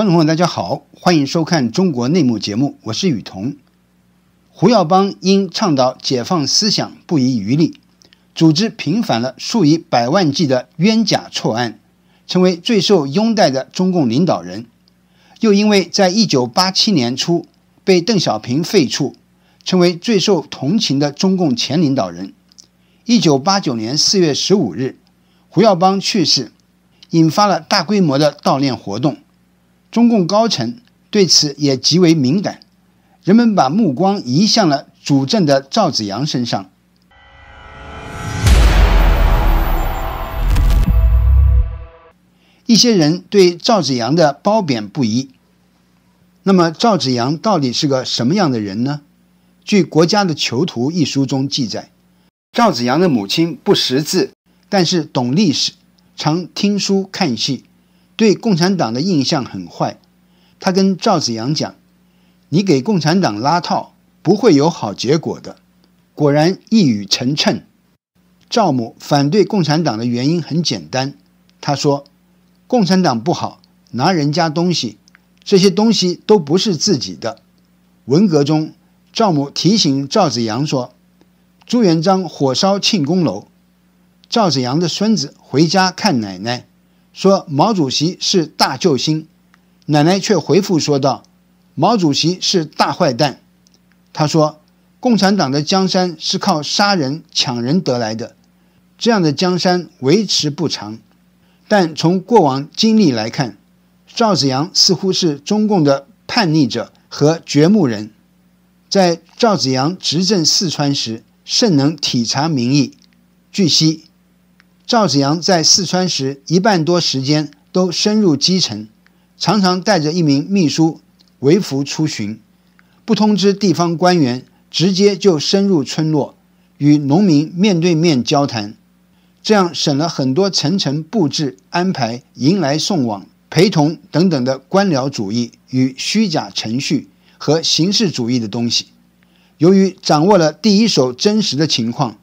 观众朋友，大家好，欢迎收看《中国内幕》节目，我是雨桐。胡耀邦因倡导解放思想，不遗余力，组织平反了数以百万计的冤假错案，成为最受拥戴的中共领导人。又因为在一九八七年初被邓小平废黜，成为最受同情的中共前领导人。一九八九年四月十五日，胡耀邦去世，引发了大规模的悼念活动。中共高层对此也极为敏感，人们把目光移向了主政的赵子阳身上。一些人对赵子阳的褒贬不一。那么赵子阳到底是个什么样的人呢？据《国家的囚徒》一书中记载，赵子阳的母亲不识字，但是懂历史，常听书看戏。对共产党的印象很坏，他跟赵子阳讲：“你给共产党拉套，不会有好结果的。”果然一语成谶。赵母反对共产党的原因很简单，他说：“共产党不好，拿人家东西，这些东西都不是自己的。”文革中，赵母提醒赵子阳说：“朱元璋火烧庆功楼。”赵子阳的孙子回家看奶奶。说毛主席是大救星，奶奶却回复说道：“毛主席是大坏蛋。”他说：“共产党的江山是靠杀人抢人得来的，这样的江山维持不长。”但从过往经历来看，赵子阳似乎是中共的叛逆者和掘墓人。在赵子阳执政四川时，甚能体察民意。据悉。赵子阳在四川时，一半多时间都深入基层，常常带着一名秘书为服出巡，不通知地方官员，直接就深入村落，与农民面对面交谈。这样省了很多层层布置、安排、迎来送往、陪同等等的官僚主义与虚假程序和形式主义的东西。由于掌握了第一手真实的情况。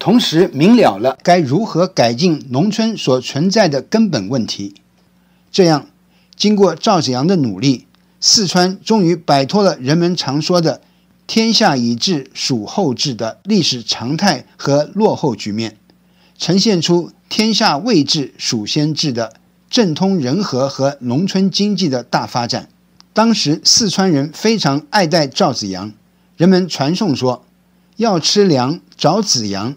同时明了了该如何改进农村所存在的根本问题，这样，经过赵子阳的努力，四川终于摆脱了人们常说的“天下已治属后制的历史常态和落后局面，呈现出“天下未治属先治”的政通人和和农村经济的大发展。当时四川人非常爱戴赵子阳，人们传颂说：“要吃粮找子阳。”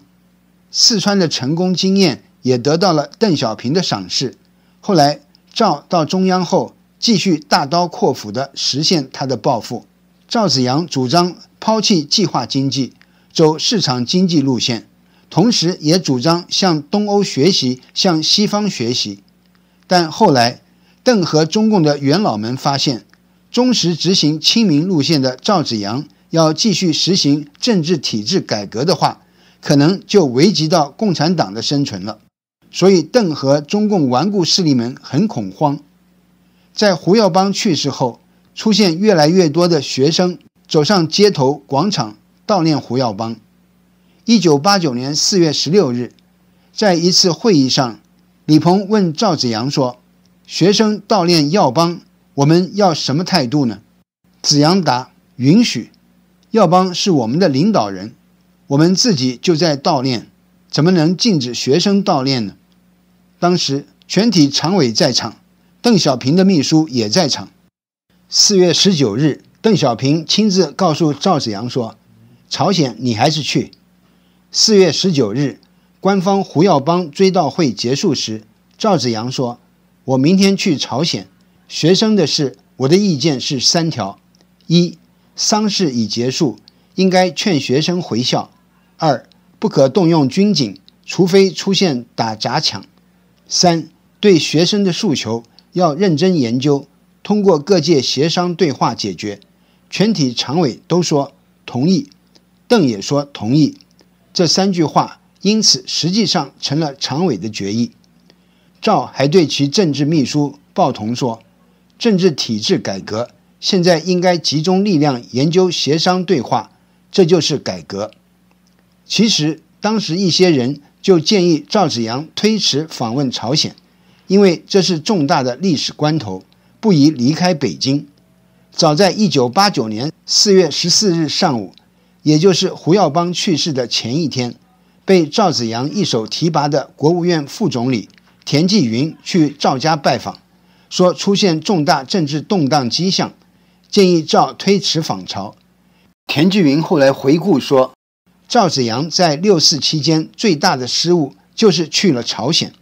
四川的成功经验也得到了邓小平的赏识。后来，赵到中央后，继续大刀阔斧地实现他的抱负。赵紫阳主张抛弃计划经济，走市场经济路线，同时也主张向东欧学习，向西方学习。但后来，邓和中共的元老们发现，忠实执行亲民路线的赵紫阳要继续实行政治体制改革的话。可能就危及到共产党的生存了，所以邓和中共顽固势力们很恐慌。在胡耀邦去世后，出现越来越多的学生走上街头广场悼念胡耀邦。一九八九年四月十六日，在一次会议上，李鹏问赵子阳说：“学生悼念耀邦，我们要什么态度呢？”子阳答：“允许。耀邦是我们的领导人。”我们自己就在悼念，怎么能禁止学生悼念呢？当时全体常委在场，邓小平的秘书也在场。四月十九日，邓小平亲自告诉赵紫阳说：“朝鲜，你还是去。”四月十九日，官方胡耀邦追悼会结束时，赵紫阳说：“我明天去朝鲜。学生的事，我的意见是三条：一，丧事已结束，应该劝学生回校。”二不可动用军警，除非出现打砸抢。三对学生的诉求要认真研究，通过各界协商对话解决。全体常委都说同意，邓也说同意，这三句话因此实际上成了常委的决议。赵还对其政治秘书鲍同说：“政治体制改革现在应该集中力量研究协商对话，这就是改革。”其实当时一些人就建议赵紫阳推迟访问朝鲜，因为这是重大的历史关头，不宜离开北京。早在1989年4月14日上午，也就是胡耀邦去世的前一天，被赵紫阳一手提拔的国务院副总理田纪云去赵家拜访，说出现重大政治动荡迹象，建议赵推迟访朝。田纪云后来回顾说。赵紫阳在六四期间最大的失误就是去了朝鲜。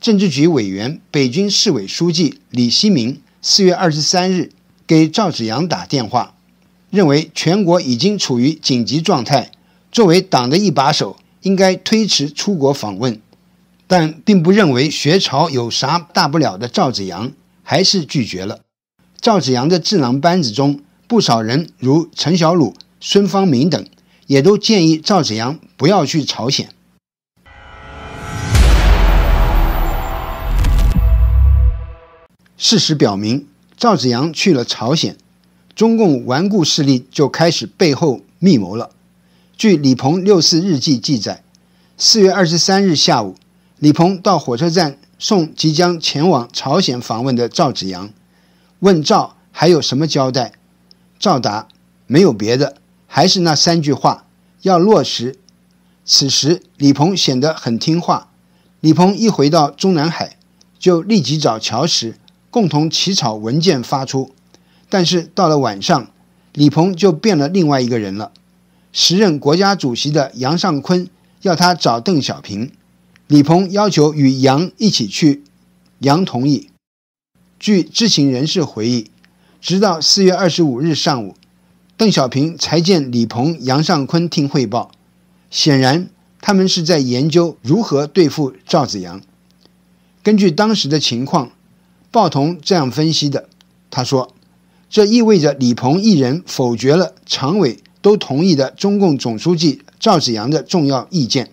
政治局委员、北京市委书记李希明四月二十三日给赵紫阳打电话，认为全国已经处于紧急状态，作为党的一把手，应该推迟出国访问。但并不认为学潮有啥大不了的，赵紫阳还是拒绝了。赵紫阳的智囊班子中，不少人如陈小鲁、孙方明等。也都建议赵子阳不要去朝鲜。事实表明，赵子阳去了朝鲜，中共顽固势力就开始背后密谋了。据李鹏六四日记记载，四月二十三日下午，李鹏到火车站送即将前往朝鲜访问的赵子阳，问赵还有什么交代，赵答没有别的。还是那三句话，要落实。此时，李鹏显得很听话。李鹏一回到中南海，就立即找乔石共同起草文件发出。但是到了晚上，李鹏就变了另外一个人了。时任国家主席的杨尚昆要他找邓小平，李鹏要求与杨一起去，杨同意。据知情人士回忆，直到四月二十五日上午。邓小平、才见李鹏、杨尚昆听汇报，显然他们是在研究如何对付赵紫阳。根据当时的情况，报童这样分析的。他说：“这意味着李鹏一人否决了常委都同意的中共总书记赵紫阳的重要意见。”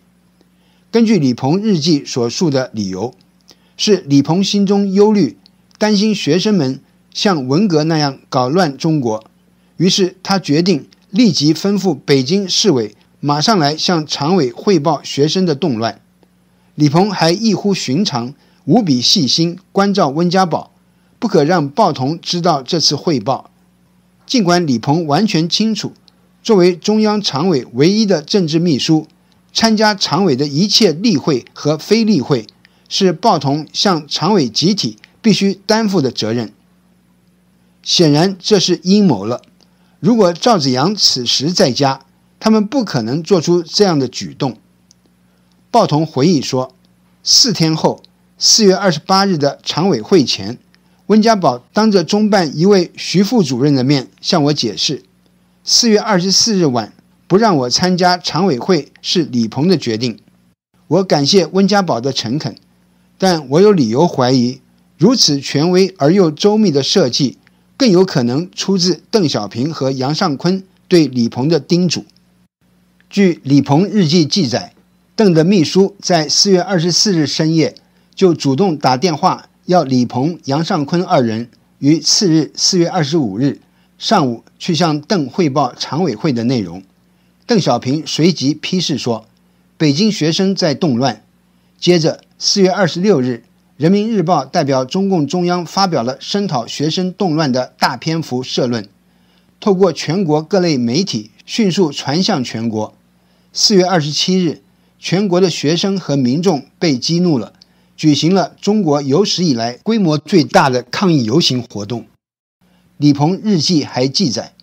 根据李鹏日记所述的理由，是李鹏心中忧虑，担心学生们像文革那样搞乱中国。于是他决定立即吩咐北京市委马上来向常委汇报学生的动乱。李鹏还异乎寻常、无比细心关照温家宝，不可让报童知道这次汇报。尽管李鹏完全清楚，作为中央常委唯一的政治秘书，参加常委的一切例会和非例会，是报童向常委集体必须担负的责任。显然这是阴谋了。如果赵子阳此时在家，他们不可能做出这样的举动。鲍同回忆说，四天后，四月二十八日的常委会前，温家宝当着中办一位徐副主任的面向我解释，四月二十四日晚不让我参加常委会是李鹏的决定。我感谢温家宝的诚恳，但我有理由怀疑如此权威而又周密的设计。更有可能出自邓小平和杨尚昆对李鹏的叮嘱。据李鹏日记记载，邓的秘书在4月24日深夜就主动打电话要李鹏、杨尚昆二人于次日4月25日上午去向邓汇报常委会的内容。邓小平随即批示说：“北京学生在动乱。”接着，4月26日。人民日报代表中共中央发表了声讨学生动乱的大篇幅社论，透过全国各类媒体迅速传向全国。四月二十七日，全国的学生和民众被激怒了，举行了中国有史以来规模最大的抗议游行活动。李鹏日记还记载，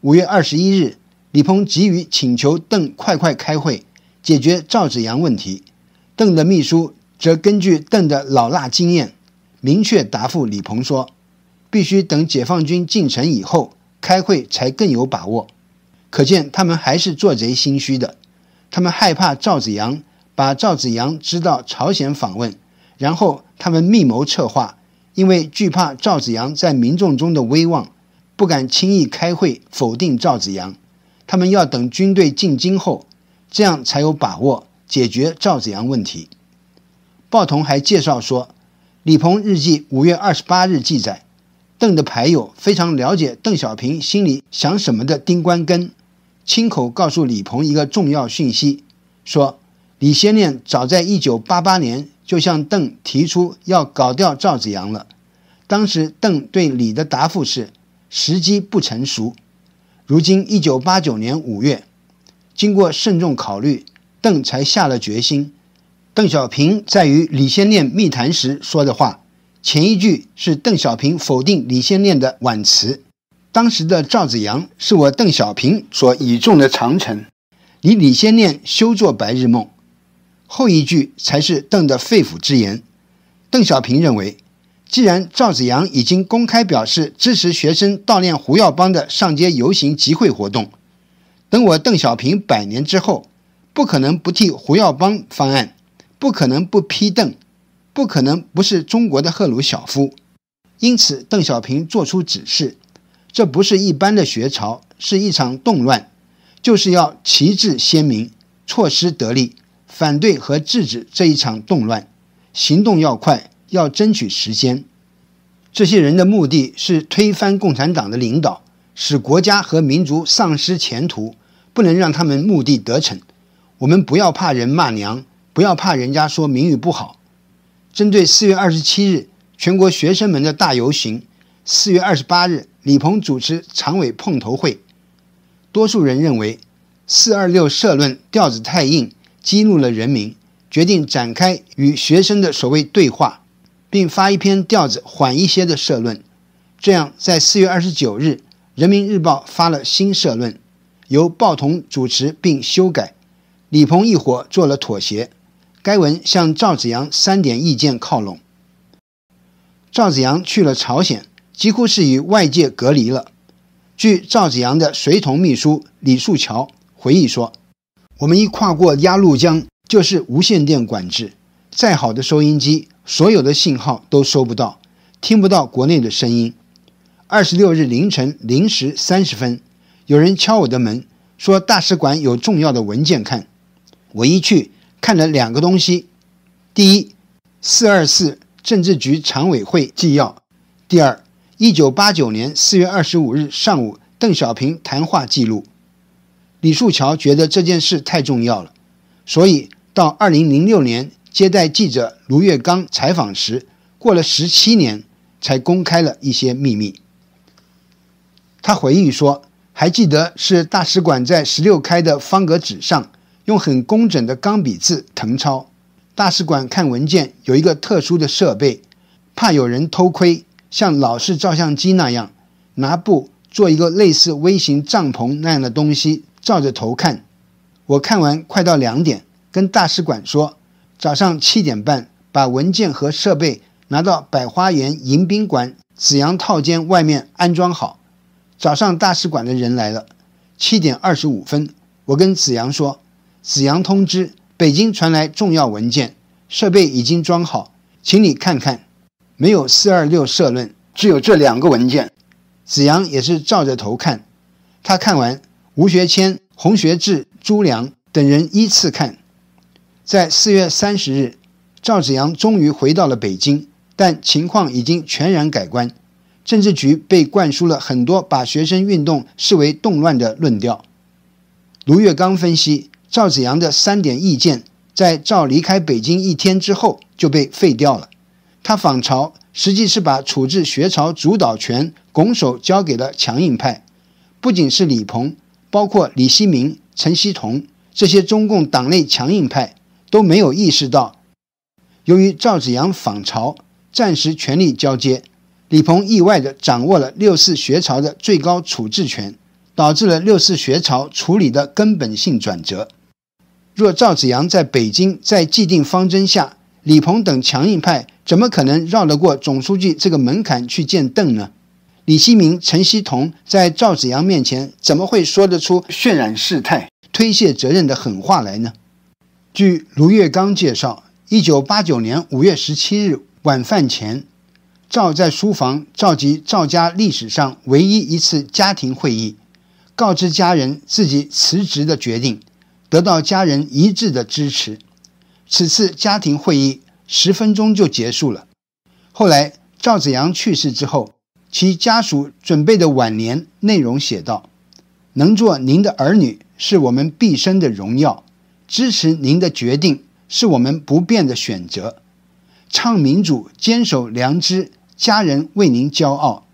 五月二十一日，李鹏急于请求邓快快开会解决赵紫阳问题，邓的秘书。则根据邓的老辣经验，明确答复李鹏说：“必须等解放军进城以后开会，才更有把握。”可见他们还是做贼心虚的。他们害怕赵子阳把赵子阳知道朝鲜访问，然后他们密谋策划，因为惧怕赵子阳在民众中的威望，不敢轻易开会否定赵子阳。他们要等军队进京后，这样才有把握解决赵子阳问题。报童还介绍说，《李鹏日记》五月二十八日记载，邓的牌友非常了解邓小平心里想什么的丁关根，亲口告诉李鹏一个重要讯息，说李先念早在一九八八年就向邓提出要搞掉赵紫阳了，当时邓对李的答复是时机不成熟。如今一九八九年五月，经过慎重考虑，邓才下了决心。邓小平在与李先念密谈时说的话，前一句是邓小平否定李先念的婉词。当时的赵子阳是我邓小平所倚重的长城，你李先念休做白日梦。后一句才是邓的肺腑之言。邓小平认为，既然赵子阳已经公开表示支持学生悼念胡耀邦的上街游行集会活动，等我邓小平百年之后，不可能不替胡耀邦翻案。不可能不批邓，不可能不是中国的赫鲁晓夫。因此，邓小平作出指示：这不是一般的学潮，是一场动乱，就是要旗帜鲜明，措施得力，反对和制止这一场动乱。行动要快，要争取时间。这些人的目的是推翻共产党的领导，使国家和民族丧失前途，不能让他们目的得逞。我们不要怕人骂娘。不要怕人家说名誉不好。针对四月二十七日全国学生们的大游行，四月二十八日，李鹏主持常委碰头会。多数人认为四二六社论调子太硬，激怒了人民，决定展开与学生的所谓对话，并发一篇调子缓一些的社论。这样，在四月二十九日，《人民日报》发了新社论，由报童主持并修改。李鹏一伙做了妥协。该文向赵子阳三点意见靠拢。赵子阳去了朝鲜，几乎是与外界隔离了。据赵子阳的随同秘书李树桥回忆说：“我们一跨过鸭绿江，就是无线电管制，再好的收音机，所有的信号都收不到，听不到国内的声音。二十六日凌晨零时三十分，有人敲我的门，说大使馆有重要的文件看。我一去。”看了两个东西，第一，《四二四政治局常委会纪要》，第二，《一九八九年四月二十五日上午邓小平谈话记录》。李树桥觉得这件事太重要了，所以到二零零六年接待记者卢月刚采访时，过了十七年才公开了一些秘密。他回忆说：“还记得是大使馆在十六开的方格纸上。”用很工整的钢笔字誊抄。大使馆看文件有一个特殊的设备，怕有人偷窥，像老式照相机那样，拿布做一个类似微型帐篷那样的东西，罩着头看。我看完快到两点，跟大使馆说，早上七点半把文件和设备拿到百花园迎宾馆紫阳套间外面安装好。早上大使馆的人来了，七点二十五分，我跟紫阳说。子阳通知：北京传来重要文件，设备已经装好，请你看看。没有四二六社论，只有这两个文件。子阳也是照着头看。他看完，吴学谦、洪学智、朱良等人依次看。在四月三十日，赵子阳终于回到了北京，但情况已经全然改观。政治局被灌输了很多把学生运动视为动乱的论调。卢月刚分析。赵子阳的三点意见，在赵离开北京一天之后就被废掉了。他访朝实际是把处置学潮主导权拱手交给了强硬派，不仅是李鹏，包括李希明、陈希同这些中共党内强硬派都没有意识到，由于赵子阳访朝暂时权力交接，李鹏意外地掌握了六四学潮的最高处置权，导致了六四学潮处理的根本性转折。若赵紫阳在北京在既定方针下，李鹏等强硬派怎么可能绕得过总书记这个门槛去见邓呢？李希明、陈希同在赵紫阳面前，怎么会说得出渲染事态、推卸责任的狠话来呢？据卢月刚介绍，一九八九年五月十七日晚饭前，赵在书房召集赵家历史上唯一一次家庭会议，告知家人自己辞职的决定。得到家人一致的支持，此次家庭会议十分钟就结束了。后来赵子阳去世之后，其家属准备的挽联内容写道：“能做您的儿女，是我们毕生的荣耀；支持您的决定，是我们不变的选择。倡民主，坚守良知，家人为您骄傲。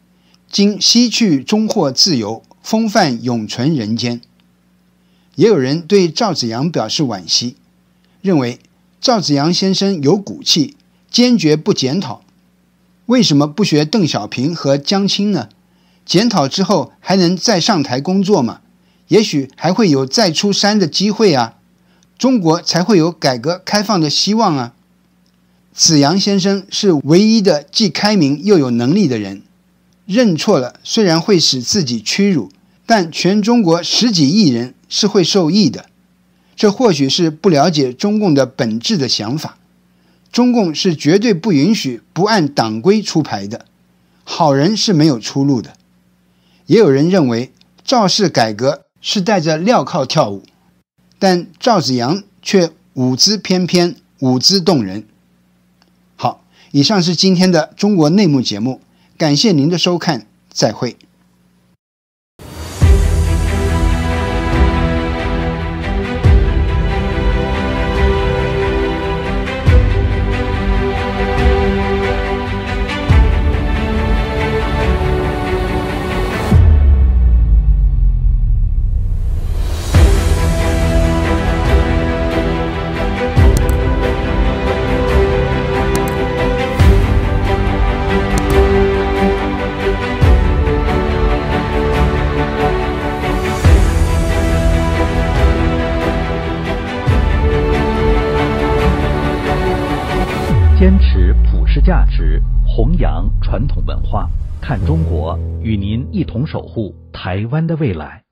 今西去，终获自由，风范永存人间。”也有人对赵子阳表示惋惜，认为赵子阳先生有骨气，坚决不检讨。为什么不学邓小平和江青呢？检讨之后还能再上台工作吗？也许还会有再出山的机会啊！中国才会有改革开放的希望啊！子阳先生是唯一的既开明又有能力的人，认错了虽然会使自己屈辱。但全中国十几亿人是会受益的，这或许是不了解中共的本质的想法。中共是绝对不允许不按党规出牌的，好人是没有出路的。也有人认为赵氏改革是带着镣铐跳舞，但赵子阳却舞姿翩翩，舞姿动人。好，以上是今天的中国内幕节目，感谢您的收看，再会。看中国，与您一同守护台湾的未来。